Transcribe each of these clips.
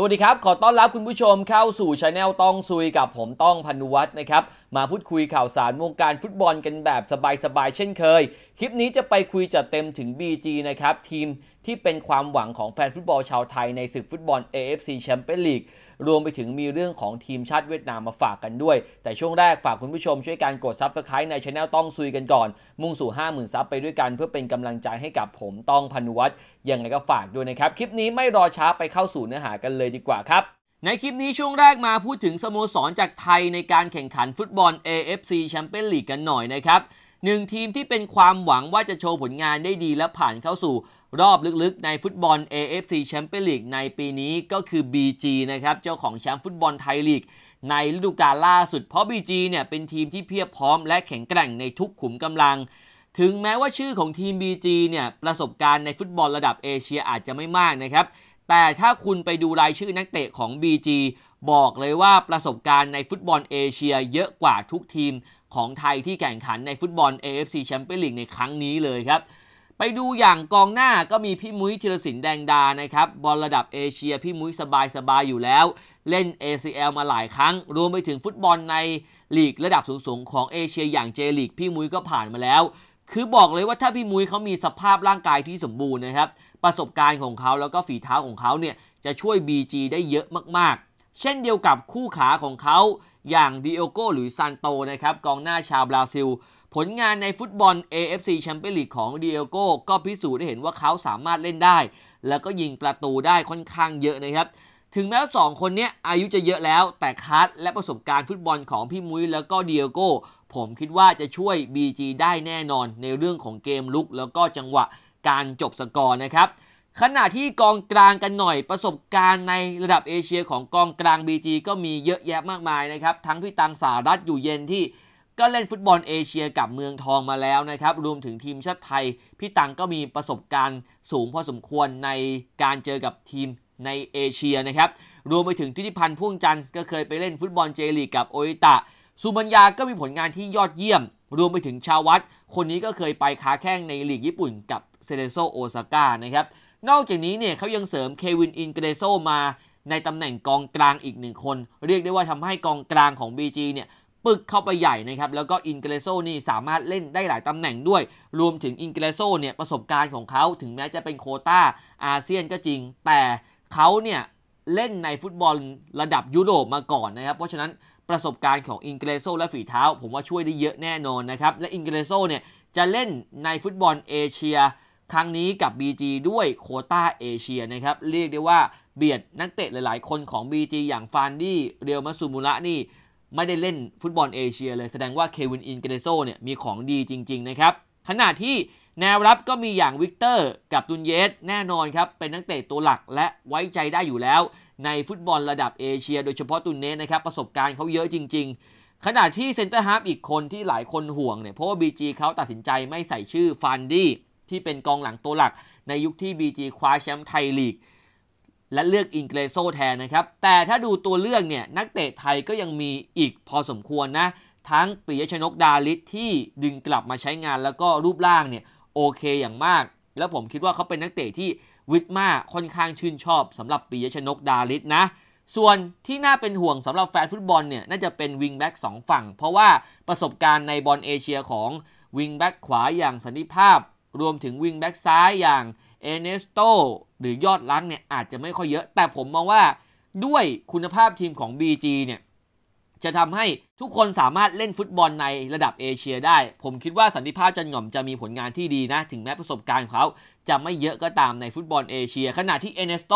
สวัสดีครับ ขอต้อนรับคุณผู้ชมเข้าสู่ช anel ต้องซุยกับผมต้องพันุวัฒน์นะครับ มาพูดคุยข่าวสารวงการฟุตบอลกันแบบสบายๆเช่นเคย คลิปนี้จะไปคุยจัดเต็มถึง BG นะครับทีมที่เป็นความหวังของแฟนฟุตบอลชาวไทยในศึกฟุตบอล AFC แชมเปี้ยนลีก รวมไปถึงมีเรื่องของทีมชาติเวียดนามมาฝากกันด้วย แต่ช่วงแรกฝากคุณผู้ชมช่วยการกด Subscribe ในช anel ต้องซุยกันก่อน มุ่งสู่ 50,000ซับไปด้วยกันเพื่อเป็นกำลังใจให้กับผมต้องพนุวัตรยังไงก็ฝากด้วยนะครับ คลิปนี้ไม่รอช้าไปเข้าสู่เนื้อหากันเลยดีกว่าครับ ในคลิปนี้ช่วงแรกมาพูดถึงสโมสรจากไทยในการแข่งขันฟุตบอล AFC แชมเปี้ยนลีกกันหน่อยนะครับหนึ่งทีมที่เป็นความหวังว่าจะโชว์ผลงานได้ดีและผ่านเข้าสู่รอบลึกๆ ในฟุตบอล AFC แชมเปี้ยนลีกในปีนี้ก็คือ BG นะครับ เจ้าของแชมป์ฟุตบอลไทยลีก ในฤดูกาลล่าสุดเพราะ BG เนี่ยเป็นทีมที่เพียบพร้อมและแข็งแกร่งในทุกขุมกำลัง ถึงแม้ว่าชื่อของทีม BG เนี่ยประสบการณ์ในฟุตบอลระดับเอเชียอาจจะไม่มากนะครับ แต่ถ้าคุณไปดูรายชื่อนักเตะของ BG บอกเลยว่าประสบการณ์ในฟุตบอลเอเชียเยอะกว่าทุกทีมของไทยที่แข่งขันในฟุตบอล AFC แชมเปี้ยนลีกในครั้งนี้เลยครับไปดูอย่างกองหน้าก็มีพี่มุ้ยธีรศินแดงดานะครับบอลระดับเอเชีย พี่มุ้ยสบายสบายอยู่แล้ว เล่น ACL มาหลายครั้ง รวมไปถึงฟุตบอลในลีกระดับสูงๆของเอเชียอย่างเจลีกพี่มุ้ยก็ผ่านมาแล้ว คือบอกเลยว่าถ้าพี่มุ้ยเขามีสภาพร่างกายที่สมบูรณ์นะครับ ประสบการณ์ของเขาแล้วก็ฝีเท้าของเขาเนี่ยจะช่วย BG ได้เยอะมากๆ เช่นเดียวกับคู่ขาของเขาอย่างดิโอโกหรือซานโตนะครับกองหน้าชาวบราซิลผลงานในฟุตบอล AFC แชมเปี้ยนลีกของเดียโก้ ก็พิสูจน์ได้เห็นว่าเขาสามารถเล่นได้ แล้วก็ยิงประตูได้ค่อนข้างเยอะนะครับ ถึงแม้ว่าสองคนนี้อายุจะเยอะแล้วแต่คัสและประสบการณ์ฟุตบอลของพี่มุ้ยแล้วก็เดียโก้ ผมคิดว่าจะช่วย BG ได้แน่นอนในเรื่องของเกมลุกแล้วก็จังหวะการจบสกอร์นะครับ ขณะที่กองกลางกันหน่อยประสบการณ์ในระดับเอเชียของกองกลาง BG ก็มีเยอะแยะมากมายนะครับทั้งพี่ตังสารัตอยู่เย็นที่ก็เล่นฟุตบอลเอเชียกับเมืองทองมาแล้วนะครับรวมถึงทีมชาติไทยพี่ตังก็มีประสบการณ์สูงพอสมควรในการเจอกับทีมในเอเชียนะครับรวมไปถึงทิติพันธ์พ่วงจันทร์ก็เคยไปเล่นฟุตบอลเจลีกกับโอิตะสุบัญญาก็มีผลงานที่ยอดเยี่ยม รวมไปถึงชาวัตคนนี้ก็เคยไปค้าแข้งในลีกญี่ปุ่นกับเซเลโซโอซาก้านะครับนอกจากนี้เนี่ยเขายังเสริมเควินอินเกเรโซมาในตำแหน่งกองกลางอีกหนึ่งคน เรียกได้ว่าทำให้กองกลางของ BG เนี่ยึกเข้าไปใหญ่นะครับ แล้วก็อินเกเรโซนี่สามารถเล่นได้หลายตำแหน่งด้วย รวมถึงอินเกเรโซเนี่ยประสบการณ์ของเขาถึงแม้จะเป็นโคต้าอาเซียนก็จริง แต่เขาเนี่ยเล่นในฟุตบอลระดับยุโรปมาก่อนนะครับ เพราะฉะนั้นประสบการณ์ของอิงเกเรโซและฝีเท้า ผมว่าช่วยได้เยอะแน่นอนนะครับ และอิงเกเรโซเนี่ยจะเล่นในฟุตบอลเอเชียครั้งนี้กับ BG ด้วยโคต้าเอเชียนะครับ เรียกได้ว่าเบียดนักเตะหลายๆ คนของ BG อย่างฟานดี้ เรียวมาซูมูระนี่ไม่ได้เล่นฟุตบอลเอเชียเลยแสดงว่าเควินอินเกเดโซเนี่ยมีของดีจริงๆนะครับขณะที่แนวรับก็มีอย่างวิกเตอร์กับตุนเยส แน่นอนครับ เป็นนักเตะตัวหลักและไว้ใจได้อยู่แล้วในฟุตบอลระดับเอเชีย โดยเฉพาะตุนเนสนะครับประสบการณ์เขาเยอะจริงๆขณะที่เซนเตอร์ฮาร์ฟอีกคนที่หลายคนห่วงเนี่ยเพราะว่าบีจีเขาตัดสินใจไม่ใส่ชื่อฟานดี้ที่เป็นกองหลังตัวหลักในยุคที่บีจีคว้าแชมป์ไทยลีกและเลือกอิงเกรโซแทนนะครับ แต่ถ้าดูตัวเลือกเนี่ยนักเตะไทยก็ยังมีอีกพอสมควรนะ ทั้งปิยชนกดาลิตที่ดึงกลับมาใช้งานแล้วก็รูปร่างเนี่ย โอเคอย่างมาก แล้วผมคิดว่าเขาเป็นนักเตะที่วิทมาค่อนข้างชื่นชอบสำหรับปิยชนกดาลิตนะ ส่วนที่น่าเป็นห่วงสำหรับแฟนฟุตบอลเนี่ย น่าจะเป็นวิงแบ็กสองฝั่งเพราะว่าประสบการณ์ในบอลเอเชียของวิงแบ็กขวาอย่างสันนิภาพรวมถึงวิงแบ็กซ้ายอย่างเอเนสโตหรือยอดลังเนี่ยอาจจะไม่ค่อยเยอะ แต่ผมมองว่าด้วยคุณภาพทีมของ BG เนี่ยจะทำให้ทุกคนสามารถเล่นฟุตบอลในระดับเอเชียได้ ผมคิดว่าสันติภาพจันหย่อมจะมีผลงานที่ดีนะ ถึงแม้ประสบการณ์เขา จะไม่เยอะก็ตามในฟุตบอลเอเชีย ขณะที่เอเนสโต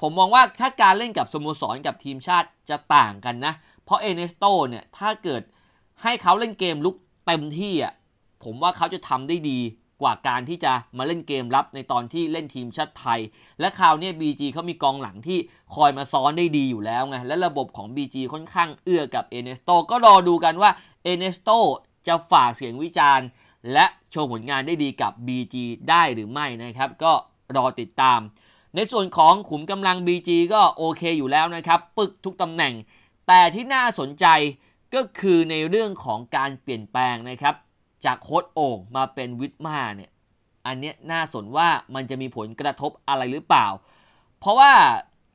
ผมมองว่าถ้าการเล่นกับสโมสรกับทีมชาติจะต่างกันนะ เพราะเอเนสโตเนี่ยถ้าเกิดให้เขาเล่นเกมลุกเต็มที่อ่ะผมว่าเขาจะทำได้ดีกว่าการที่จะมาเล่นเกมรับในตอนที่เล่นทีมชาติไทย และคราวนี้บีจีเขามีกองหลังที่คอยมาซ้อนได้ดีอยู่แล้วไงและระบบของ BG ค่อนข้างเอื้อกับเอเนสโตก็รอดูกันว่าเอเนสโตจะฝ่าเสียงวิจารณ์และโชว์ผลงานได้ดีกับ BG ได้หรือไม่นะครับ ก็รอติดตาม ในส่วนของขุมกำลัง BG ก็โอเคอยู่แล้วนะครับ ปึกทุกตำแหน่ง แต่ที่น่าสนใจก็คือในเรื่องของการเปลี่ยนแปลงนะครับจากโค้ดโอ่งมาเป็นวิทมาเนี่ย อันเนี้ยน่าสนว่ามันจะมีผลกระทบอะไรหรือเปล่า เพราะว่า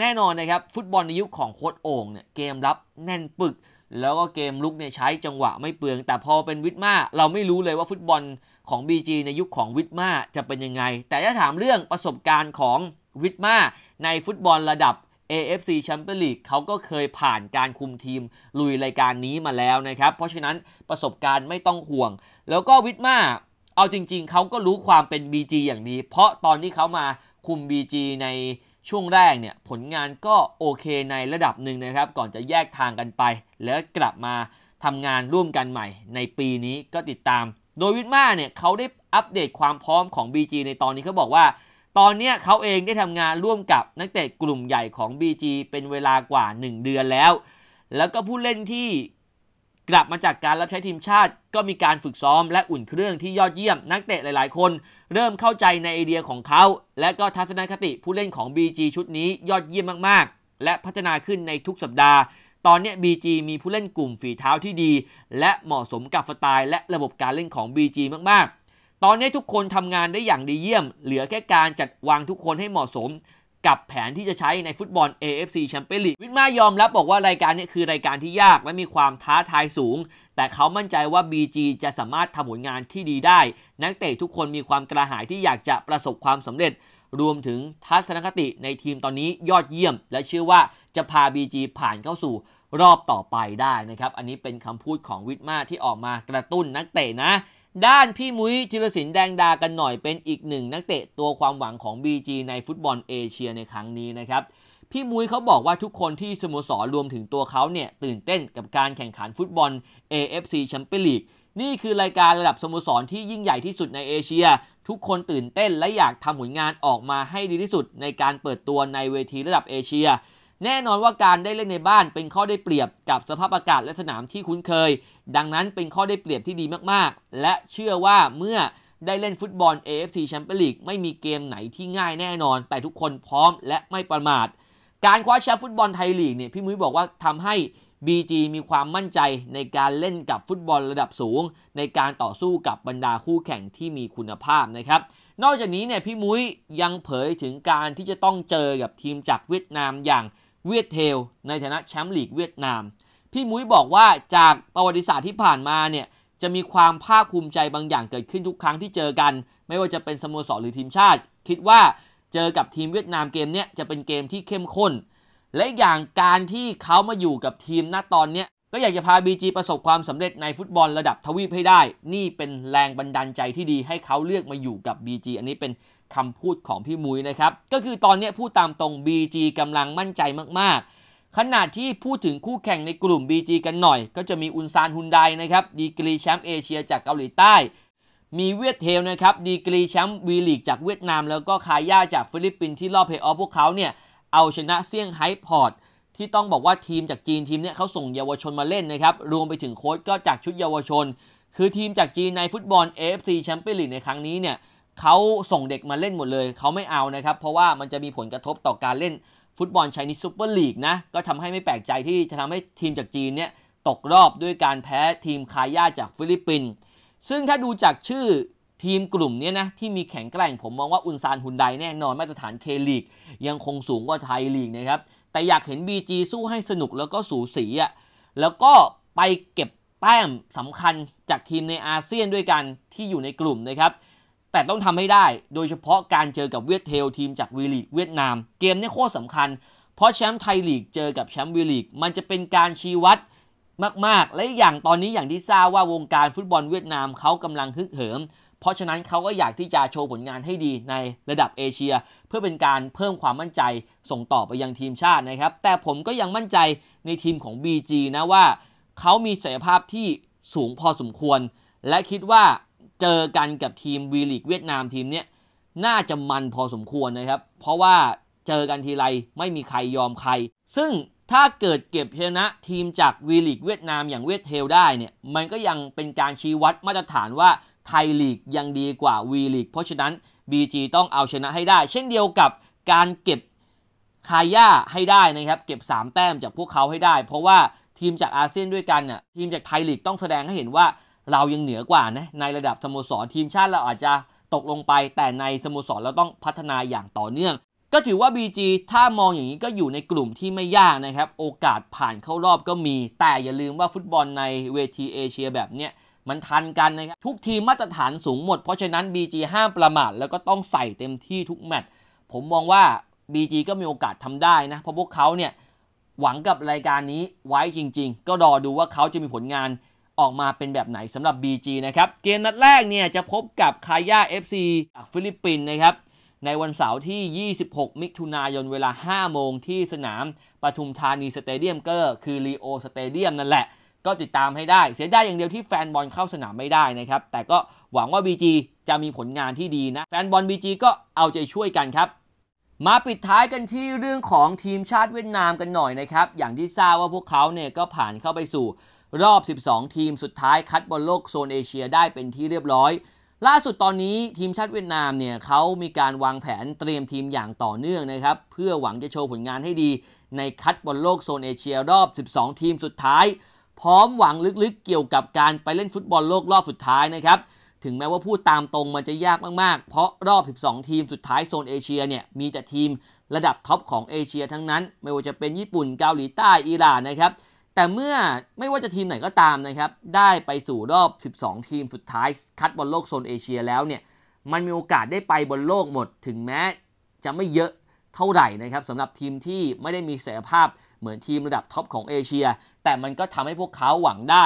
แน่นอนนะครับฟุตบอลในยุคของโค้ดโอ่งเนี่ยเกมรับแน่นปึก แล้วก็เกมลุกเนี่ยใช้จังหวะไม่เปลืองแต่พอเป็นวิทมาเราไม่รู้เลยว่าฟุตบอลของ BG ในยุคของวิทมาจะเป็นยังไงแต่ถ้าถามเรื่องประสบการณ์ของวิทมาในฟุตบอลระดับ AFC Champions League เขาก็เคยผ่านการคุมทีมลุยรายการนี้มาแล้วนะครับเพราะฉะนั้นประสบการณ์ไม่ต้องห่วงแล้วก็วิทมา เอาจริงๆ เขาก็รู้ความเป็น BG อย่างดีเพราะตอนที่เขามาคุม BG ในช่วงแรกเนี่ยผลงานก็โอเคในระดับหนึ่งนะครับ ก่อนจะแยกทางกันไป แล้วกลับมาทำงานร่วมกันใหม่ในปีนี้ก็ติดตาม โดยวิทมาเนี่ยเขาได้อัปเดตความพร้อมของ BG ในตอนนี้เขาบอกว่า ตอนนี้เขาเองได้ทำงานร่วมกับ นักเตะกลุ่มใหญ่ของ BG เป็นเวลากว่า 1 เดือนแล้ว แล้วก็ผู้เล่นที่กลับมาจากการรับใช้ทีมชาติก็มีการฝึกซ้อมและอุ่นเครื่องที่ยอดเยี่ยมนักเตะหลายๆคน เริ่มเข้าใจในไอเดียของเขา และก็ทัศนคติผู้เล่นของ BG ชุดนี้ยอดเยี่ยมมากๆ และพัฒนาขึ้นในทุกสัปดาห์ ตอนนี้ BG มีผู้เล่นกลุ่มฝีเท้าที่ดี และเหมาะสมกับสไตล์และระบบการเล่นของ BG มากๆ ตอนนี้ทุกคนทำงานได้อย่างดีเยี่ยม เหลือแค่การจัดวางทุกคนให้เหมาะสมกับแผนที่จะใช้ในฟุตบอล AFC แชมเปี้ยนลีก วิทมายอมรับบอกว่ารายการนี้คือรายการที่ยากและมีความท้าทายสูง แต่เขามั่นใจว่า BG จะสามารถทำผลงานที่ดีได้ นักเตะทุกคนมีความกระหายที่อยากจะประสบความสำเร็จ รวมถึงทัศนคติในทีมตอนนี้ยอดเยี่ยม และเชื่อว่าจะพา BG ผ่านเข้าสู่รอบต่อไปได้นะครับ อันนี้เป็นคำพูดของวิทมาที่ออกมากระตุ้นนักเตะนะด้านพี่มุ้ยธีรศิลป์แดงดากันหน่อยเป็นอีกหนึ่งนักเตะตัวความหวังของ BG ในฟุตบอลเอเชียในครั้งนี้นะครับ พี่มุ้ยเขาบอกว่าทุกคนที่สโมสรรวมถึงตัวเขาเนี่ย ตื่นเต้นกับการแข่งขันฟุตบอล AFC แชมเปี้ยนลีกนี่คือรายการระดับสโมสรที่ยิ่งใหญ่ที่สุดในเอเชีย ทุกคนตื่นเต้นและอยากทำผลงานออกมาให้ดีที่สุดในการเปิดตัวในเวทีระดับเอเชียแน่นอนว่าการได้เล่นในบ้านเป็นข้อได้เปรียบกับสภาพอากาศและสนามที่คุ้นเคย ดังนั้นเป็นข้อได้เปรียบที่ดีมากๆ และเชื่อว่าเมื่อได้เล่นฟุตบอล AFC แชมเปี้ยนลีกไม่มีเกมไหนที่ง่ายแน่นอน แต่ทุกคนพร้อมและไม่ประมาทการคว้าแชมป์ฟุตบอลไทยลีกเนี่ยพี่มุ้ยบอกว่าทำให้ BG มีความมั่นใจในการเล่นกับฟุตบอลระดับสูง ในการต่อสู้กับบรรดาคู่แข่งที่มีคุณภาพนะครับนอกจากนี้เนี่ยพี่มุ้ยยังเผยถึงการที่จะต้องเจอกับทีมจากเวียดนามอย่างเวียดเทลในฐานะแชมป์ลีกเวียดนาม พี่มุ้ยบอกว่าจากประวัติศาสตร์ที่ผ่านมาเนี่ย จะมีความภาคภูมิใจบางอย่างเกิดขึ้นทุกครั้งที่เจอกัน ไม่ว่าจะเป็นสโมสรหรือทีมชาติ คิดว่าเจอกับทีมเวียดนามเกมเนี้ยจะเป็นเกมที่เข้มข้นและอย่างการที่เขามาอยู่กับทีมณตอนเนี้ย ก็อยากจะพา BG ประสบความสำเร็จในฟุตบอลระดับทวีปให้ได้นี่เป็นแรงบันดาลใจที่ดีให้เขาเลือกมาอยู่กับ BG อันนี้เป็นคำพูดของพี่มุ้ยนะครับ ก็คือตอนนี้พูดตามตรง BG กำลังมั่นใจมากๆขณะที่พูดถึงคู่แข่งในกลุ่ม BG กันหน่อย ก็จะมีอุนซานฮุนไดนะครับดีกรีแชมป์เอเชียจากเกาหลีใต้ มีเวียดเทลนะครับดีกรีแชมป์วีลีกจากเวียดนาม แล้วก็คาย่าจากฟิลิปปินส์ที่รอบเพย์ออฟพวกเขาเนี่ยเอาชนะเซี่ยงไฮ้พอร์ตที่ต้องบอกว่าทีมจากจีนทีมเนี่ยเขาส่งเยาวชนมาเล่นนะครับรวมไปถึงโค้ชก็จากชุดเยาวชน คือทีมจากจีนในฟุตบอล AFC แชมเปี้ยนลีกในครั้งนี้เนี่ยเขาส่งเด็กมาเล่นหมดเลย เขาไม่เอานะครับ เพราะว่ามันจะมีผลกระทบต่อการเล่นฟุตบอลไชนีซูเปอร์ลีกนะ ก็ทำให้ไม่แปลกใจที่จะทำให้ทีมจากจีนเนี่ย ตกรอบด้วยการแพ้ทีมคาย่าจากฟิลิปปินส์ ซึ่งถ้าดูจากชื่อทีมกลุ่มนี้นะ ที่มีแข็งแกร่งผมมองว่าอุนซานฮุนไดแน่นอนมาตรฐานเคลีกยังคงสูงกว่าไทยลีกนะครับ แต่อยากเห็น BG สู้ให้สนุกแล้วก็สูสีอะ่ะแล้วก็ไปเก็บแต้มสำคัญจากทีมในอาเซียนด้วยกันที่อยู่ในกลุ่มนะครับแต่ต้องทำให้ได้ โดยเฉพาะการเจอกับเวียดเทลทีมจากวีลีกเวียดนาม เกมนี้โคตรสำคัญ เพราะแชมป์ไทยลีกเจอกับแชมป์วีลีกมันจะเป็นการชี้วัดมากๆ และอย่างตอนนี้อย่างที่ทราบว่าวงการฟุตบอลเวียดนามเขากำลังฮึกเหิม เพราะฉะนั้นเขาก็อยากที่จะโชว์ผลงานให้ดีในระดับเอเชีย เพื่อเป็นการเพิ่มความมั่นใจส่งต่อไปยังทีมชาตินะครับ แต่ผมก็ยังมั่นใจในทีมของ BG นะว่าเขามีศักยภาพที่สูงพอสมควร และคิดว่าเจอกันกับทีมวีลีกเวียดนามทีมเนี้ยน่าจะมันพอสมควรนะครับ เพราะว่าเจอกันทีไรไม่มีใครยอมใคร ซึ่งถ้าเกิดเก็บชนะทีมจากวีลีกเวียดนามอย่างเวียดเทลได้เนี่ยมันก็ยังเป็นการชี้วัดมาตรฐานว่า ไทยลีกยังดีกว่าวีลีกเพราะฉะนั้น BG ต้องเอาชนะให้ได้ เช่นเดียวกับการเก็บคาย่าให้ได้นะครับ เก็บ3แต้มจากพวกเขาให้ได้เพราะว่าทีมจากอาเซียนด้วยกันน่ะทีมจากไทยลีกต้องแสดงให้เห็นว่าเรายังเหนือกว่านะในระดับสโมสร ทีมชาติเราอาจจะตกลงไป แต่ในสโมสร เราต้องพัฒนาอย่างต่อเนื่อง ก็ถือว่า BG ถ้ามองอย่างนี้ก็อยู่ในกลุ่มที่ไม่ยากนะครับ โอกาสผ่านเข้ารอบก็มี แต่อย่าลืมว่าฟุตบอลในเวทีเอเชียแบบเนี้ยมันทันกันนะครับ ทุกทีมมาตรฐานสูงหมด เพราะฉะนั้น BG ห้ามประมาทแล้วก็ต้องใส่เต็มที่ทุกแมตช์ผมมองว่า BG ก็มีโอกาสทำได้นะเพราะพวกเขาเนี่ยหวังกับรายการนี้ไว้จริงๆ ก็รอดูว่าเขาจะมีผลงานออกมาเป็นแบบไหนสำหรับ BG นะครับเกมนัดแรกเนี่ยจะพบกับคาย่า FC จากฟิลิปปินส์นะครับในวันเสาร์ที่ 26 มิถุนายนเวลา 5 โมงที่สนามปทุมธานีสเตเดียมก็คือลีโอสเตเดียมนั่นแหละ ก็ติดตามให้ได้ เสียดายอย่างเดียวที่แฟนบอลเข้าสนามไม่ได้นะครับแต่ก็หวังว่า BG จะมีผลงานที่ดีนะ แฟนบอล BG ก็เอาใจช่วยกันครับ มาปิดท้ายกันที่เรื่องของทีมชาติเวียดนามกันหน่อยนะครับอย่างที่ทราบว่าพวกเขาเนี่ยก็ผ่านเข้าไปสู่รอบ 12 ทีมสุดท้ายคัดบอลโลกโซนเอเชียได้เป็นที่เรียบร้อย ล่าสุดตอนนี้ทีมชาติเวียดนามเนี่ยเขามีการวางแผนเตรียมทีมอย่างต่อเนื่องนะครับเพื่อหวังจะโชว์ผลงานให้ดี ในคัดบอลโลกโซนเอเชีย รอบ 12 ทีมสุดท้าย พร้อมหวังลึกๆเกี่ยวกับการไปเล่นฟุตบอลโลกรอบสุดท้ายนะครับถึงแม้ว่าพูดตามตรงมันจะยากมากๆ เพราะรอบ 12 ทีมสุดท้ายโซนเอเชียเนี่ยมีแต่ทีมระดับท็อปของเอเชียทั้งนั้นไม่ว่าจะเป็นญี่ปุ่นเกาหลีใต้อิหร่านนะครับแต่เมื่อไม่ว่าจะทีมไหนก็ตามนะครับ ได้ไปสู่รอบ 12ทีมสุดท้ายคัดบอลโลกโซนเอเชียแล้วเนี่ย มันมีโอกาสได้ไปบอลโลกหมด ถึงแม้ จะไม่เยอะเท่าไหร่นะครับสำหรับทีมที่ไม่ได้มีศักยภาพเหมือนทีมระดับท็อปของเอเชีย แต่มันก็ทำให้พวกเขาหวังได้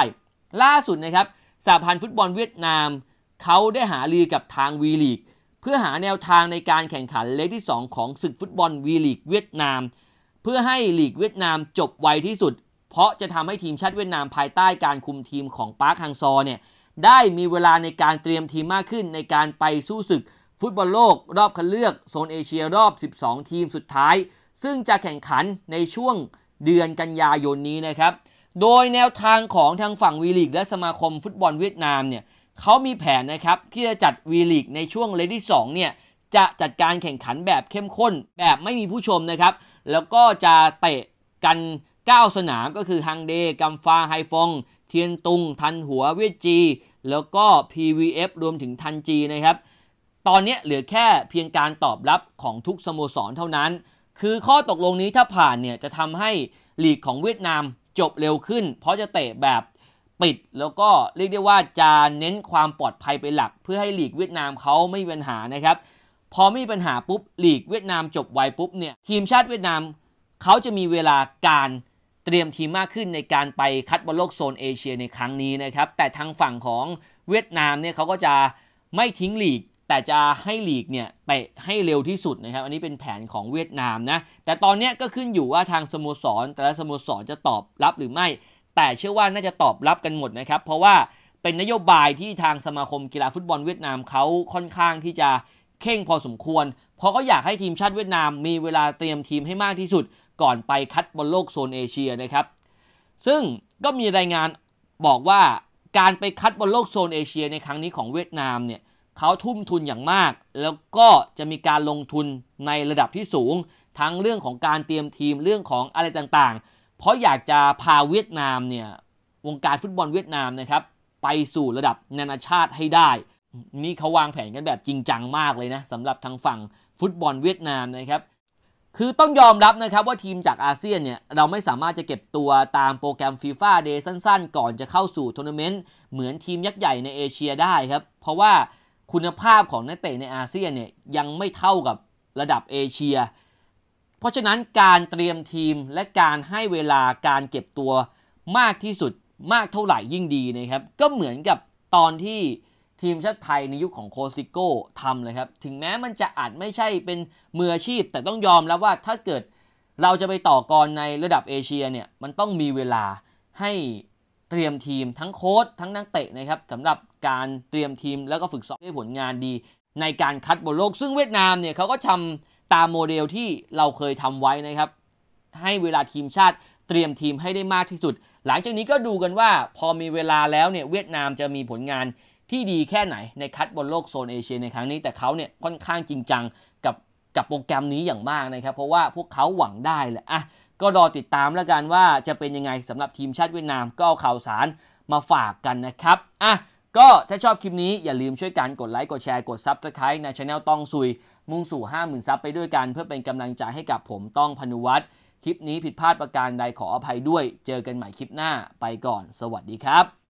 ล่าสุดนะครับสหพันธ์ฟุตบอลเวียดนามเขาได้หาลือกับทางวีลีกเพื่อหาแนวทางในการแข่งขันเลกที่2ของศึกฟุตบอลวีลีกเวียดนาม เพื่อให้ลีกเวียดนามจบไวที่สุดเพราะจะทำให้ทีมชาติเวียดนามภายใต้การคุมทีมของปาร์คฮังซอเนี่ยได้มีเวลาในการเตรียมทีมมากขึ้นในการไปสู้ศึกฟุตบอลโลกรอบคัดเลือก โซนเอเชียรอบ 12 ทีมสุดท้าย ซึ่งจะแข่งขันในช่วงเดือนกันยายนนี้นะครับ โดยแนวทางของทางฝั่งวีลีก และสมาคมฟุตบอลเวียดนามเนี่ยเขามีแผนนะครับ ที่จะจัดวีลีกในช่วงเลดี้งเนี่ยจะจัดการแข่งขันแบบเข้มข้นแบบไม่มีผู้ชมนะครับ แล้วก็จะเตะกัน9สนามก็คือฮังเดกัมฟาไฮฟองเทียนตุงทันหัวเวจี แล้วก็ PVF รวมถึงทันจีนะครับ ตอนนี้เหลือแค่เพียงการตอบรับของทุกสโมสรเท่านั้น คือข้อตกลงนี้ถ้าผ่านเนี่ยจะทำให้หลีกของเวียดนามจบเร็วขึ้นเพราะจะเตะแบบปิดแล้วก็เรียกได้ว่าจะเน้นความปลอดภัยเป็นหลัก เพื่อให้ลีกเวียดนามเขาไม่มีปัญหานะครับพอไม่มีปัญหาปุ๊บลีกเวียดนามจบไวปุ๊บเนี่ยทีมชาติเวียดนามเขาจะมีเวลาการเตรียมทีมมากขึ้นในการไปคัดบอลโลกโซนเอเชียในครั้งนี้นะครับแต่ทางฝั่งของเวียดนามเนี่ยเขาก็จะไม่ทิ้งหลีก แต่จะให้หลีกเนี่ยไปให้เร็วที่สุดนะครับอันนี้เป็นแผนของเวียดนามนะแต่ตอนนี้ก็ขึ้นอยู่ว่าทางสโมสร แต่ละสโมสรจะตอบรับหรือไม่ แต่เชื่อว่าน่าจะตอบรับกันหมดนะครับเพราะว่าเป็นนโยบายที่ทางสมาคมกีฬาฟุตบอลเวียดนามเขาค่อนข้างที่จะเข่งพอสมควรเพราะก็อยากให้ทีมชาติเวียดนามมีเวลาเตรียมทีมให้มากที่สุดก่อนไปคัดบอลโลกโซนเอเชียนะครับ ซึ่งก็มีรายงานบอกว่าการไปคัดบอลโลกโซนเอเชียในครั้งนี้ของเวียดนามเนี่ยเขาทุ่มทุนอย่างมาก แล้วก็จะมีการลงทุนในระดับที่สูง ทั้งเรื่องของการเตรียมทีมเรื่องของอะไรต่างๆ เพราะอยากจะพาเวียดนามเนี่ย วงการฟุตบอลเวียดนามนะครับ ไปสู่ระดับนานาชาติให้ได้นี่เขาวางแผนกันแบบจริงจังมากเลยนะสำหรับทางฝั่งฟุตบอลเวียดนามนะครับคือต้องยอมรับนะครับว่าทีมจากอาเซียนเนี่ยเราไม่สามารถจะเก็บตัวตามโปรแกรมฟีฟ่าเดย์สั้นๆก่อนจะเข้าสู่ทัวร์นาเมนต์เหมือนทีมยักษ์ใหญ่ในเอเชียได้ครับ เพราะว่าคุณภาพของนักเตะในอาเซียนเนี่ยยังไม่เท่ากับระดับเอเชียเพราะฉะนั้นการเตรียมทีมและการให้เวลาการเก็บตัวมากที่สุดมากเท่าไหร่ยิ่งดีนะครับก็เหมือนกับตอนที่ทีมชาติไทยในยุคขของโคซิโก้ทำเลยครับ ถึงแม้มันจะอาจไม่ใช่เป็นมืออาชีพแต่ต้องยอมแล้วว่าถ้าเกิดเราจะไปต่อกรในระดับเอเชียเนี่ยมันต้องมีเวลาให้เตรียมทีมทั้งโค้ชทั้งนักเตะนะครับสำหรับการเตรียมทีมแล้วก็ฝึกซ้อมให้ผลงานดี ในการคัดบอลโลกซึ่งเวียดนามเนี่ยเขาก็ทำตามโมเดลที่เราเคยทำไว้นะครับ ให้เวลาทีมชาติเตรียมทีมให้ได้มากที่สุด หลังจากนี้ก็ดูกันว่าพอมีเวลาแล้วเนี่ยเวียดนามจะมีผลงานที่ดีแค่ไหนในคัดบนโลกโซนเอเชีย ในครั้งนี้แต่เขาเนี่ยค่อนข้างจริงจัง กับกับโปรแกรมนี้อย่างมากนะครับ เพราะว่าพวกเขาหวังได้แหละอ่ะก็รอติดตามแล้วกันว่าจะเป็นยังไงสำหรับทีมชาติเวียดนาม ก็เอาข่าวสารมาฝากกันนะครับอ่ะก็ถ้าชอบคลิปนี้อย่าลืมช่วยกัน กดไลค์ กดแชร์กดซับสไคร b e ในช anel ต้องซุย มุ่งสู่ 50,000ซับไปด้วยกันเพื่อเป็นกำลังใจให้กับผมต้องพนุวัตรคลิปนี้ผิดพลาดประการใดขออภัยด้วยเจอกันใหม่คลิปหน้าไปก่อน สวัสดีครับ